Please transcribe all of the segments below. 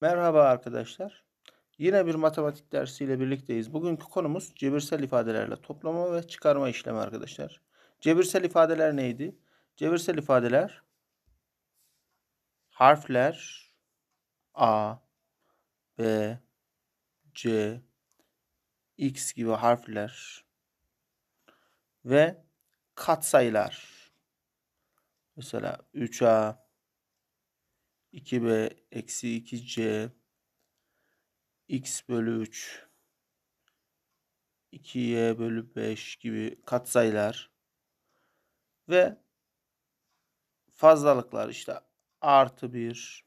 Merhaba arkadaşlar. Yine bir matematik dersiyle birlikteyiz. Bugünkü konumuz cebirsel ifadelerle toplama ve çıkarma işlemi arkadaşlar. Cebirsel ifadeler neydi? Cebirsel ifadeler harfler A, B, C, X gibi harfler ve katsayılar. Mesela 3A, 2b eksi 2c x bölü 3 2y bölü 5 gibi katsayılar ve fazlalıklar işte artı 1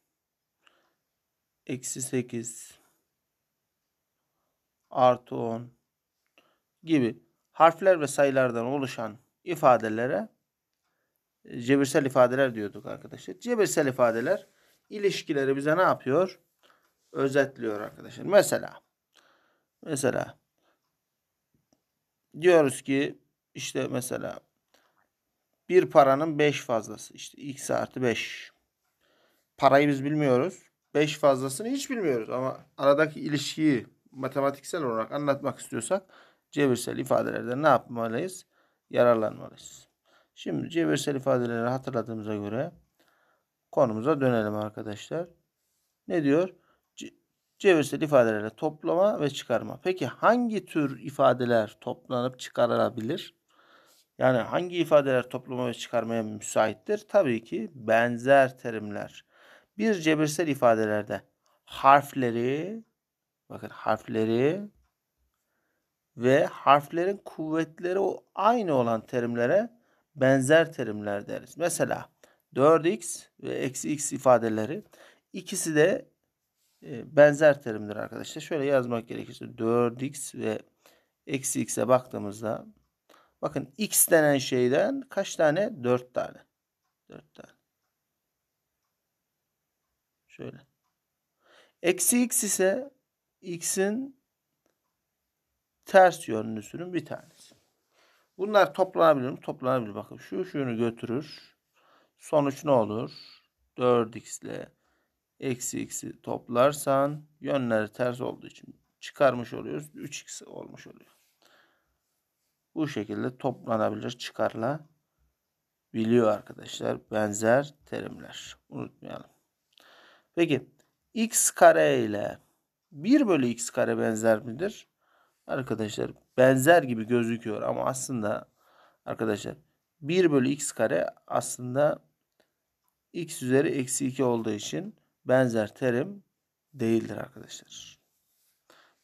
eksi 8 artı 10 gibi harfler ve sayılardan oluşan ifadelere e, cebirsel ifadeler diyorduk arkadaşlar. Cebirsel ifadeler ilişkileri bize ne yapıyor? Özetliyor arkadaşlar. Mesela mesela diyoruz ki işte mesela bir paranın 5 fazlası işte x artı 5. Parayı biz bilmiyoruz. 5 fazlasını hiç bilmiyoruz ama aradaki ilişkiyi matematiksel olarak anlatmak istiyorsak cebirsel ifadelerde ne yapmalıyız? Yararlanmalıyız. Şimdi cebirsel ifadeleri hatırladığımıza göre konumuza dönelim arkadaşlar. Ne diyor? Cevirsel ifadelerle toplama ve çıkarma. Peki hangi tür ifadeler toplanıp çıkarılabilir? Yani hangi ifadeler toplama ve çıkarmaya müsaittir? Tabii ki benzer terimler. Bir cebirsel ifadelerde harfleri bakın harfleri ve harflerin kuvvetleri aynı olan terimlere benzer terimler deriz. Mesela 4x ve eksi x ifadeleri ikisi de e, benzer terimdir arkadaşlar. Şöyle yazmak gerekirse 4x ve eksi x'e baktığımızda bakın x denen şeyden kaç tane? 4 tane. 4 tane. Şöyle. Eksi x ise x'in ters yönlüsünün bir tanesi. Bunlar toplanabilir mi? Toplanabilir. Bakın şu şunu götürür. Sonuç ne olur? 4x ile eksi x'i toplarsan yönleri ters olduğu için çıkarmış oluyoruz. 3x olmuş oluyor. Bu şekilde toplanabilir, çıkarılabiliyor arkadaşlar. Benzer terimler. Unutmayalım. Peki x kare ile 1 bölü x kare benzer midir? Arkadaşlar benzer gibi gözüküyor ama aslında arkadaşlar 1 bölü x kare aslında x üzeri eksi 2 olduğu için benzer terim değildir arkadaşlar.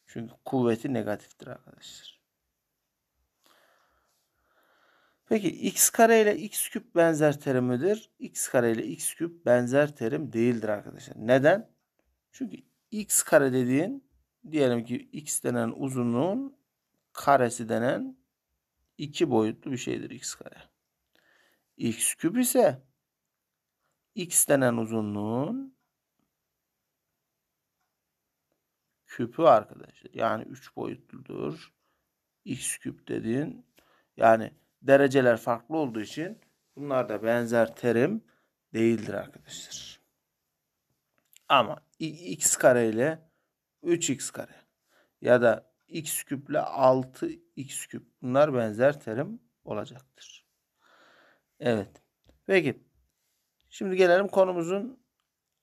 Çünkü kuvveti negatiftir arkadaşlar. Peki x kare ile x küp benzer terim midir? x kare ile x küp benzer terim değildir arkadaşlar. Neden? Çünkü x kare dediğin diyelim ki x denen uzunluğun karesi denen iki boyutlu bir şeydir x kare. x küp ise x denen uzunluğun küpü arkadaşlar. Yani 3 boyutludur. x küp dediğin yani dereceler farklı olduğu için bunlar da benzer terim değildir arkadaşlar. Ama x kare ile 3x kare ya da x küple 6x küp bunlar benzer terim olacaktır. Evet. Peki Şimdi gelelim konumuzun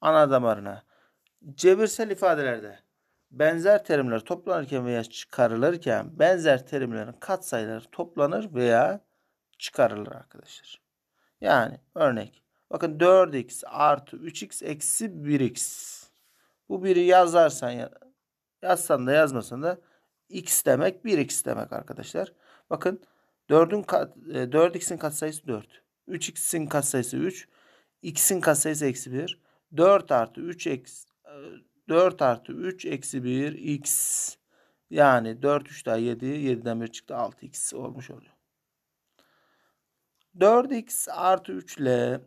ana damarına. Cebirsel ifadelerde benzer terimler toplanırken veya çıkarılırken benzer terimlerin katsayıları toplanır veya çıkarılır arkadaşlar. Yani örnek bakın 4x artı 3x eksi 1x. Bu biri yazarsan ya, yazsan da yazmasan da x demek 1x demek arkadaşlar. Bakın 4'ün kat, 4x'in e, katsayısı 4. 3x'in katsayısı 3 x'in kasesi eksi 1. 4 artı 3 eksi 4 e, artı 3 eksi 1 x yani 4 3 daha 7 7'den 1 çıktı 6x olmuş oluyor. 4x artı 3 ile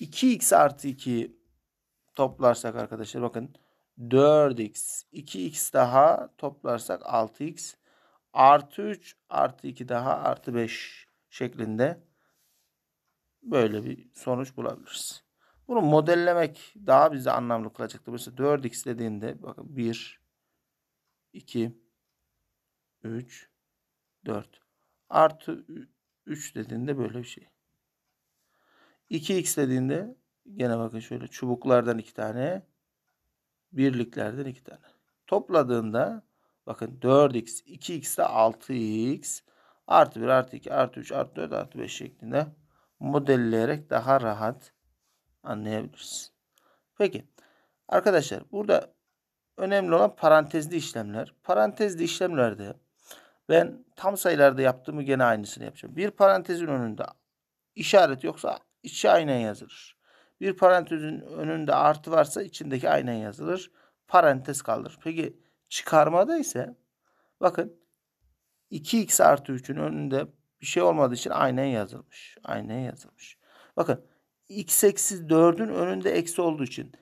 2x artı 2 toplarsak arkadaşlar bakın 4x 2x daha toplarsak 6x artı 3 artı 2 daha artı 5 şeklinde böyle bir sonuç bulabiliriz. Bunu modellemek daha bize anlamlı kılacaktır. Mesela 4x dediğinde bakın 1, 2, 3, 4. Artı 3 dediğinde böyle bir şey. 2x dediğinde gene bakın şöyle çubuklardan 2 tane, birliklerden 2 tane. Topladığında bakın 4x, 2x de 6x, artı 1, artı 2, artı 3, artı 4, artı 5 şeklinde modelleyerek daha rahat anlayabiliriz. Peki arkadaşlar burada önemli olan parantezli işlemler. Parantezli işlemlerde ben tam sayılarda yaptığımı gene aynısını yapacağım. Bir parantezin önünde işaret yoksa içi aynen yazılır. Bir parantezin önünde artı varsa içindeki aynen yazılır. Parantez kaldır. Peki çıkarmada ise bakın 2x artı 3'ün önünde bir şey olmadığı için aynen yazılmış. Aynen yazılmış. Bakın x eksi 4'ün önünde eksi olduğu için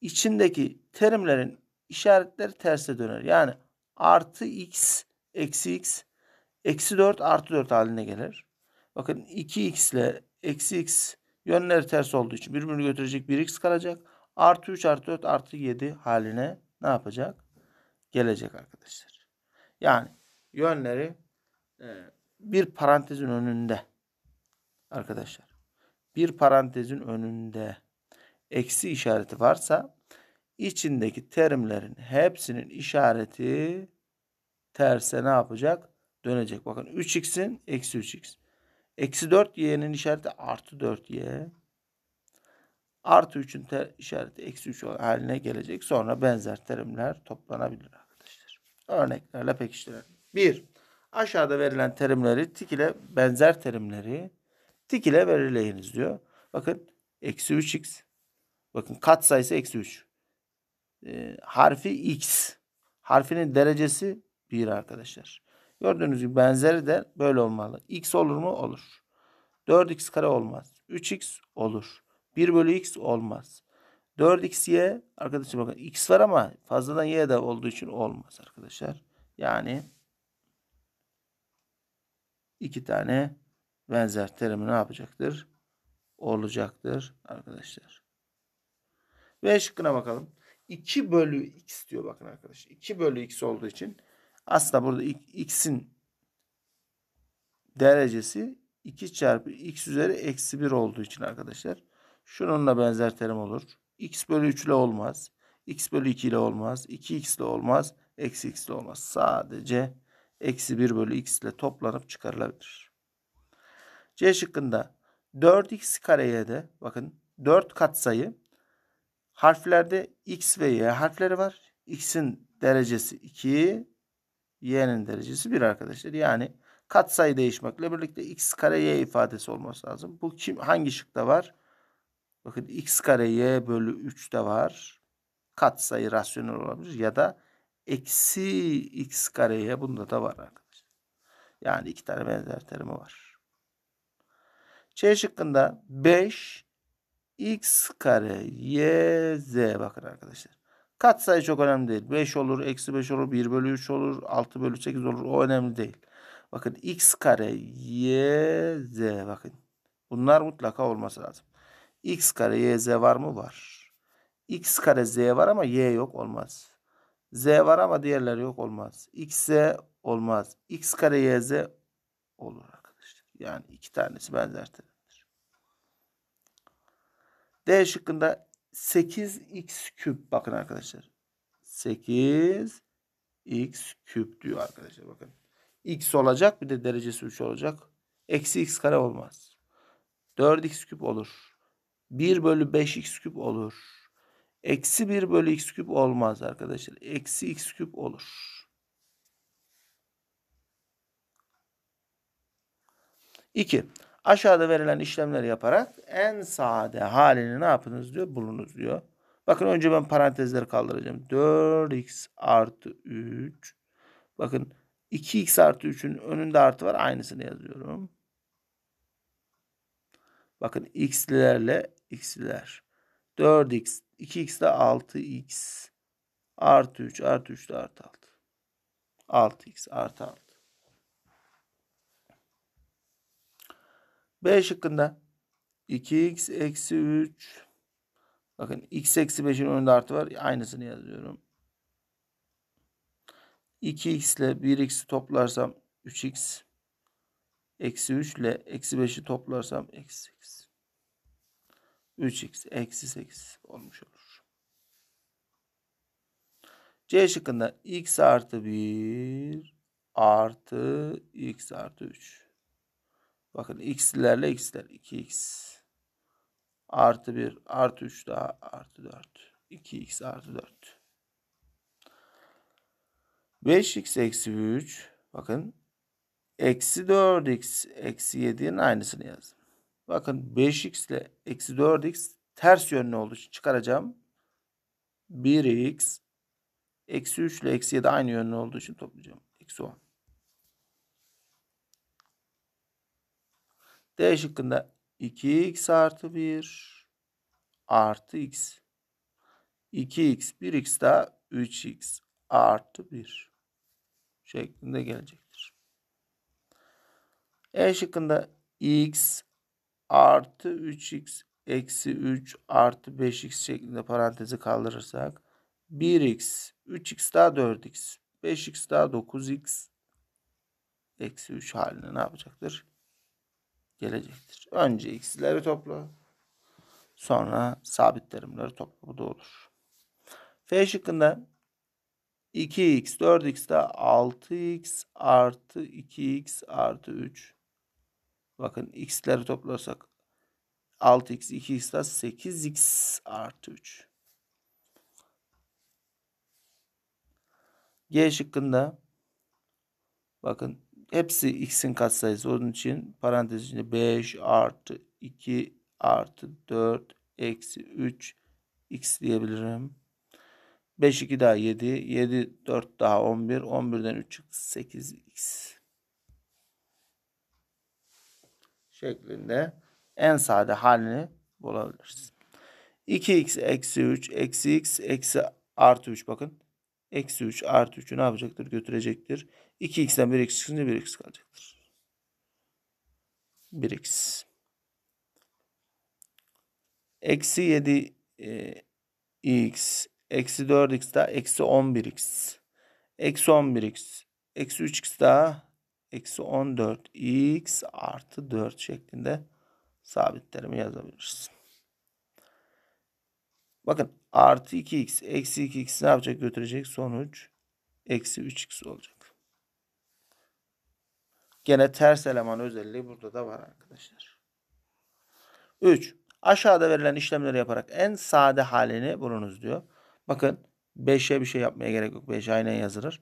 içindeki terimlerin işaretleri terse döner. Yani artı x eksi x eksi 4 artı 4 haline gelir. Bakın 2x ile eksi x yönleri ters olduğu için birbirini götürecek 1x kalacak. Artı 3 artı 4 artı 7 haline ne yapacak? Gelecek arkadaşlar. Yani yönleri e, bir parantezin önünde arkadaşlar bir parantezin önünde eksi işareti varsa içindeki terimlerin hepsinin işareti terse ne yapacak? Dönecek. Bakın 3x'in eksi 3x. Eksi 4y'nin işareti artı 4y. Artı 3'ün işareti eksi 3 haline gelecek. Sonra benzer terimler toplanabilir arkadaşlar. Örneklerle pekiştirelim. 1. Aşağıda verilen terimleri tik ile benzer terimleri tik ile belirleyiniz diyor. Bakın eksi 3x. Bakın kat sayısı eksi 3. E, ee, harfi x. Harfinin derecesi 1 arkadaşlar. Gördüğünüz gibi benzeri de böyle olmalı. x olur mu? Olur. 4x kare olmaz. 3x olur. 1 bölü x olmaz. 4xy arkadaşlar bakın x var ama fazladan y de olduğu için olmaz arkadaşlar. Yani iki tane benzer terimi ne yapacaktır? Olacaktır arkadaşlar. Ve şıkkına bakalım. 2 bölü x diyor bakın arkadaşlar. 2 bölü x olduğu için aslında burada x'in derecesi 2 çarpı x üzeri eksi 1 olduğu için arkadaşlar. Şununla benzer terim olur. x bölü 3 ile olmaz. x bölü 2 ile olmaz. 2x ile olmaz. Eksi x ile olmaz. Sadece eksi 1 bölü x ile toplanıp çıkarılabilir. C şıkkında 4x kareye de bakın 4 katsayı harflerde x ve y harfleri var. x'in derecesi 2, y'nin derecesi 1 arkadaşlar. Yani katsayı değişmekle birlikte x kare y ifadesi olması lazım. Bu kim hangi şıkta var? Bakın x kare y bölü 3 de var. Katsayı rasyonel olabilir ya da eksi x kareye bunda da var arkadaşlar. Yani iki tane benzer terimi var. C şıkkında 5 x kare y z bakın arkadaşlar. Katsayı çok önemli değil. 5 olur, eksi 5 olur, 1 bölü 3 olur, 6 bölü 8 olur. O önemli değil. Bakın x kare y z bakın. Bunlar mutlaka olması lazım. x kare y z var mı? Var. x kare z var ama y yok olmaz. Z var ama diğerler yok olmaz. X'e olmaz. X kare z olur arkadaşlar. Yani iki tanesi benzer terimdir. D şıkkında 8x küp bakın arkadaşlar. 8 x küp diyor arkadaşlar bakın. x olacak bir de derecesi 3 olacak. Eksi x kare olmaz. 4x küp olur. 1 bölü 5x küp olur. Eksi 1 bölü x küp olmaz arkadaşlar. Eksi x küp olur. İki, aşağıda verilen işlemleri yaparak en sade halini ne yapınız diyor? Bulunuz diyor. Bakın önce ben parantezleri kaldıracağım. 4x artı 3. Bakın 2x artı 3'ün önünde artı var. Aynısını yazıyorum. Bakın x'lerle x'ler. 4x. 2x de 6x. Artı 3. Artı 3 de artı 6. 6x artı 6. B şıkkında 2x eksi 3. Bakın x eksi 5'in önünde artı var. Aynısını yazıyorum. 2x ile 1 x toplarsam 3x. Eksi 3 ile eksi 5'i toplarsam eksi 8. 3x eksi 8 olmuş olur. C şıkkında x artı 1 artı x artı 3. Bakın x'lerle x'ler 2x artı 1 artı 3 daha artı 4. 2x artı 4. 5x eksi 3 bakın eksi 4x eksi 7'nin aynısını yazdım. Bakın 5x ile eksi 4x ters yönlü olduğu için çıkaracağım. 1x eksi 3 ile eksi 7 aynı yönlü olduğu için toplayacağım. Eksi 10. D şıkkında 2x artı 1 artı x. 2x 1x daha 3x artı 1 şeklinde gelecektir. E şıkkında x artı 3x eksi 3 artı 5x şeklinde parantezi kaldırırsak 1x, 3x daha 4x, 5x daha 9x eksi 3 haline ne yapacaktır? Gelecektir. Önce x'leri topla. Sonra sabit terimleri topla. Bu da olur. F şıkkında 2x, 4x daha 6x artı 2x artı 3 Bakın x'leri toplarsak 6x 2x 8x artı 3. G şıkkında bakın hepsi x'in katsayısı. Onun için parantez içinde 5 artı 2 artı 4 eksi 3 x diyebilirim. 5 2 daha 7. 7 4 daha 11. 11'den 3 8 x. şeklinde en sade halini bulabiliriz. 2x eksi 3 eksi x eksi artı 3 bakın. Eksi 3 artı 3'ü ne yapacaktır? Götürecektir. 2x'den 1x çıkınca 1x kalacaktır. 1x. Eksi 7 e, x eksi 4x daha eksi 11x. Eksi 11x. Eksi 3x daha eksi 14x artı 4 şeklinde sabitlerimi yazabiliriz. Bakın artı 2x eksi 2x ne yapacak götürecek sonuç eksi 3x olacak. Gene ters eleman özelliği burada da var arkadaşlar. 3. Aşağıda verilen işlemleri yaparak en sade halini bulunuz diyor. Bakın 5'e bir şey yapmaya gerek yok. 5 aynen yazılır.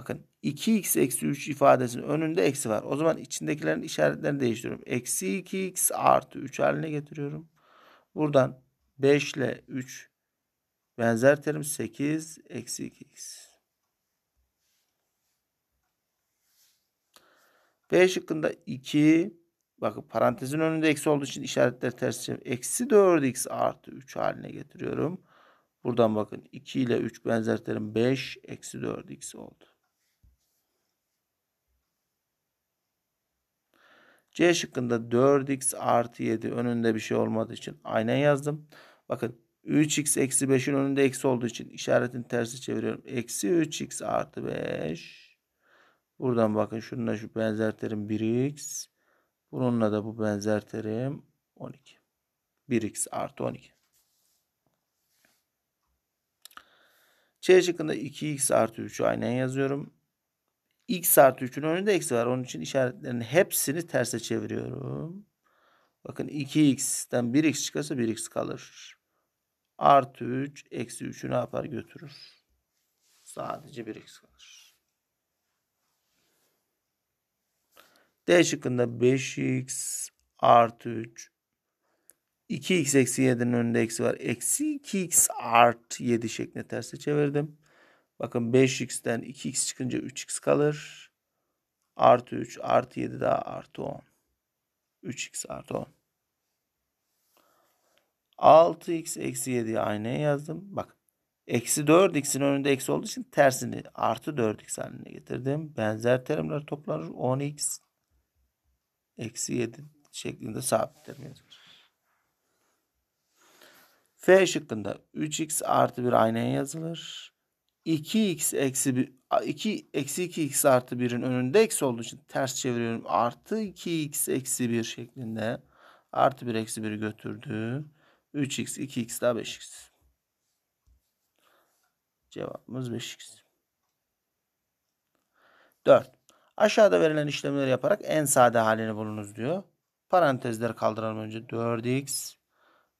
Bakın 2x eksi 3 ifadesinin önünde eksi var. O zaman içindekilerin işaretlerini değiştiriyorum. Eksi 2x artı 3 haline getiriyorum. Buradan 5 ile 3 benzer terim 8 eksi 2x. 5 şıkkında 2 bakın parantezin önünde eksi olduğu için işaretler ters çevir. Eksi 4x artı 3 haline getiriyorum. Buradan bakın 2 ile 3 benzer terim 5 eksi 4x oldu. C şıkkında 4x artı 7 önünde bir şey olmadığı için aynen yazdım. Bakın 3x eksi 5'in önünde eksi olduğu için işaretin tersi çeviriyorum. Eksi 3x artı 5. Buradan bakın şununla şu benzer terim 1x. Bununla da bu benzer terim 12. 1x artı 12. C şıkkında 2x artı 3'ü aynen yazıyorum x artı 3'ün önünde eksi var. Onun için işaretlerin hepsini terse çeviriyorum. Bakın 2x'ten 1x çıkarsa 1x kalır. Artı 3 eksi 3'ü ne yapar götürür. Sadece 1x kalır. D şıkkında 5x artı 3 2x eksi 7'nin önünde eksi var. Eksi 2x artı 7 şeklinde terse çevirdim. Bakın 5x'ten 2x çıkınca 3x kalır. Artı 3 artı 7 daha artı 10. 3x artı 10. 6x eksi 7'yi aynaya yazdım. Bak eksi 4x'in önünde eksi olduğu için tersini artı 4x haline getirdim. Benzer terimler toplanır. 10x eksi 7 şeklinde sabit terim yazılır. F şıkkında 3x artı 1 aynaya yazılır. 2x eksi 1 2 eksi 2x artı 1'in önünde eksi olduğu için ters çeviriyorum. Artı 2x eksi 1 şeklinde artı 1 eksi 1'i götürdü. 3x 2x daha 5x. Cevabımız 5x. 4. Aşağıda verilen işlemleri yaparak en sade halini bulunuz diyor. Parantezleri kaldıralım önce. 4x.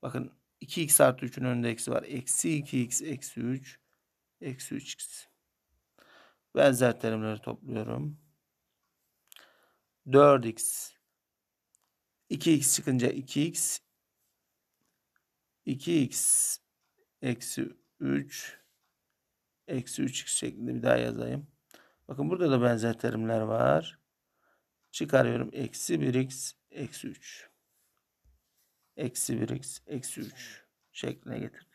Bakın 2x artı 3'ün önünde eksi var. Eksi 2x eksi 3. Eksi 3x. Benzer terimleri topluyorum. 4x. 2x çıkınca 2x. 2x eksi 3 eksi 3x şeklinde bir daha yazayım. Bakın burada da benzer terimler var. Çıkarıyorum. Eksi 1x eksi 3. Eksi 1x eksi 3 şekline getirdik.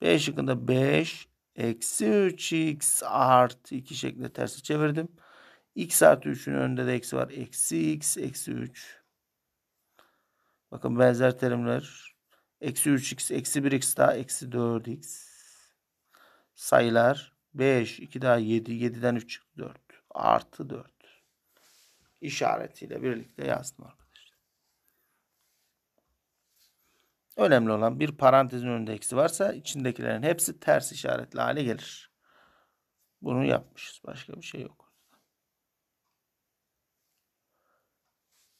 B şıkkında 5 eksi 3x artı 2 şekilde tersi çevirdim. x artı 3'ün önünde de eksi var. Eksi x eksi 3. Bakın benzer terimler. Eksi 3x eksi 1x daha eksi 4x. Sayılar 5 2 daha 7 7'den 3 çıktı 4 artı 4 işaretiyle birlikte yazdım arkadaşlar. Önemli olan bir parantezin önünde eksi varsa içindekilerin hepsi ters işaretli hale gelir. Bunu yapmışız. Başka bir şey yok.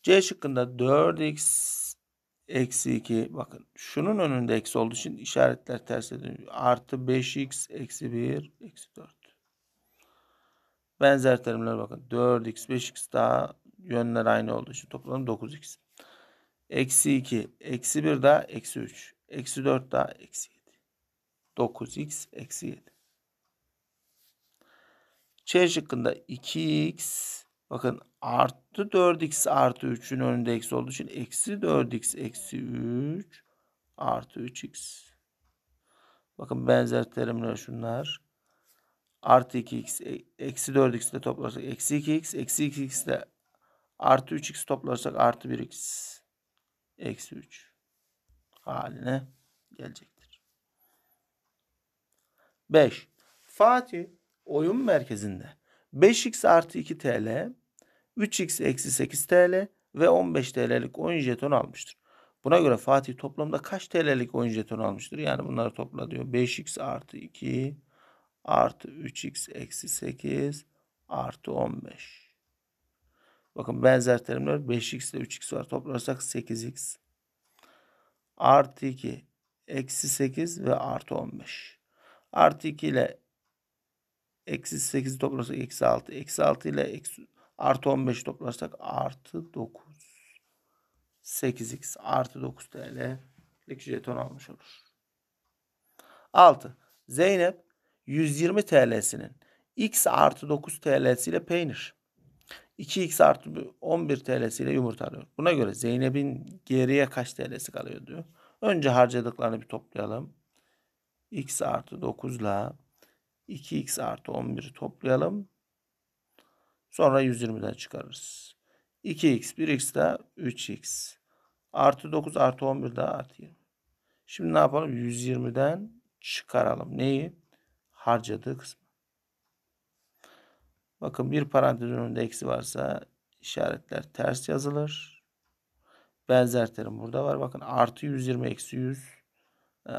C şıkkında 4x eksi 2 bakın şunun önünde eksi olduğu için işaretler ters ediliyor. Artı 5x eksi 1 eksi 4. Benzer terimler bakın 4x 5x daha yönler aynı olduğu için toplam 9x. Eksi 2, eksi 1 daha eksi 3. Eksi 4 daha eksi 7. 9x eksi 7. C şıkkında 2x bakın artı 4x artı 3'ün önünde eksi olduğu için eksi 4x eksi 3 artı 3x. Bakın benzer terimler şunlar. Artı 2x e, eksi 4x ile toplarsak eksi 2x eksi 2x ile artı 3x toplarsak artı 1x eksi 3 haline gelecektir. 5. Fatih oyun merkezinde 5x artı 2 TL, 3x eksi 8 TL ve 15 TL'lik oyun jetonu almıştır. Buna göre Fatih toplamda kaç TL'lik oyun jetonu almıştır? Yani bunları topla diyor. 5x artı 2 artı 3x eksi 8 artı 15. Bakın benzer terimler 5x ile 3x var. Toplarsak 8x. Artı 2. Eksi 8 ve artı 15. Artı 2 ile eksi 8 toplarsak eksi 6. Eksi 6 ile eksi, artı 15 toplarsak artı 9. 8x artı 9 TL TL'lik jeton almış olur. 6. Zeynep 120 TL'sinin x artı 9 TL'siyle peynir. 2x artı 11 TL'siyle yumurta alıyor. Buna göre Zeynep'in geriye kaç TL'si kalıyor diyor. Önce harcadıklarını bir toplayalım. x artı 9 ile 2x artı 11'i toplayalım. Sonra 120'den çıkarırız. 2x 1x de 3x. Artı 9 artı 11 de artı 20. Şimdi ne yapalım? 120'den çıkaralım. Neyi? Harcadığı kısmı. Bakın bir parantez önünde eksi varsa işaretler ters yazılır. Benzer terim burada var. Bakın artı 120 eksi 100 e,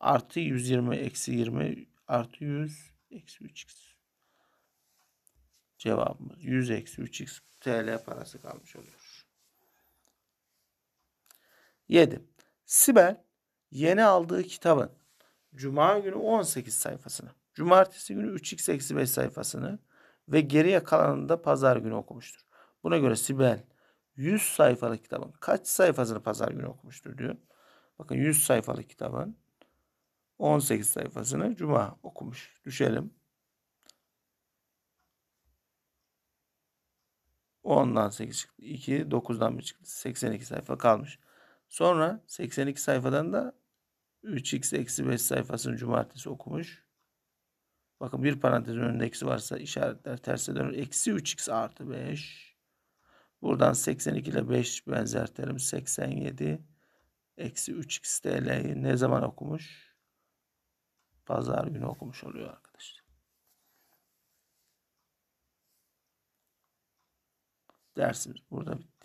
artı 120 eksi 20 artı 100 eksi 3x cevabımız 100 eksi 3x TL parası kalmış oluyor. 7. Sibel yeni aldığı kitabın Cuma günü 18 sayfasını, Cumartesi günü 3x eksi 5 sayfasını, ve geriye kalanını da pazar günü okumuştur. Buna göre Sibel 100 sayfalık kitabın kaç sayfasını pazar günü okumuştur diyor. Bakın 100 sayfalık kitabın 18 sayfasını cuma okumuş. Düşelim. Ondan 8 çıktı. 2, 9'dan 1 çıktı. 82 sayfa kalmış. Sonra 82 sayfadan da 3x-5 sayfasını cumartesi okumuş. Bakın bir parantezin önünde eksi varsa işaretler terse dönür. Eksi 3x artı 5. Buradan 82 ile 5 benzer terim 87. Eksi 3x TL'yi ne zaman okumuş? Pazar günü okumuş oluyor arkadaşlar. Dersimiz burada bitti.